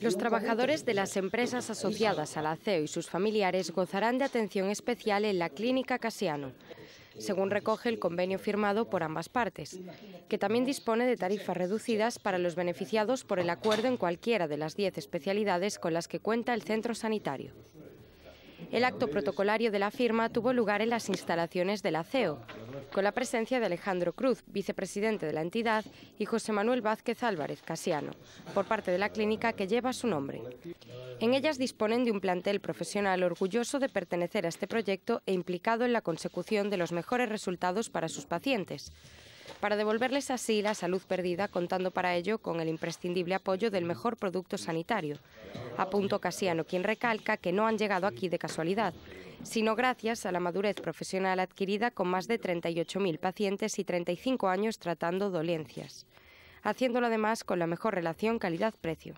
Los trabajadores de las empresas asociadas a la CEO y sus familiares gozarán de atención especial en la clínica Casiano, según recoge el convenio firmado por ambas partes, que también dispone de tarifas reducidas para los beneficiados por el acuerdo en cualquiera de las 10 especialidades con las que cuenta el centro sanitario. El acto protocolario de la firma tuvo lugar en las instalaciones de ACEO, con la presencia de Alejandro Cruz, vicepresidente de la entidad, y José Manuel Vázquez Álvarez Casiano, por parte de la clínica que lleva su nombre. En ellas disponen de un plantel profesional orgulloso de pertenecer a este proyecto e implicado en la consecución de los mejores resultados para sus pacientes, para devolverles así la salud perdida, contando para ello con el imprescindible apoyo del mejor producto sanitario. Apunto Casiano, quien recalca que no han llegado aquí de casualidad, sino gracias a la madurez profesional adquirida con más de 38.000 pacientes y 35 años tratando dolencias, haciéndolo además con la mejor relación calidad-precio.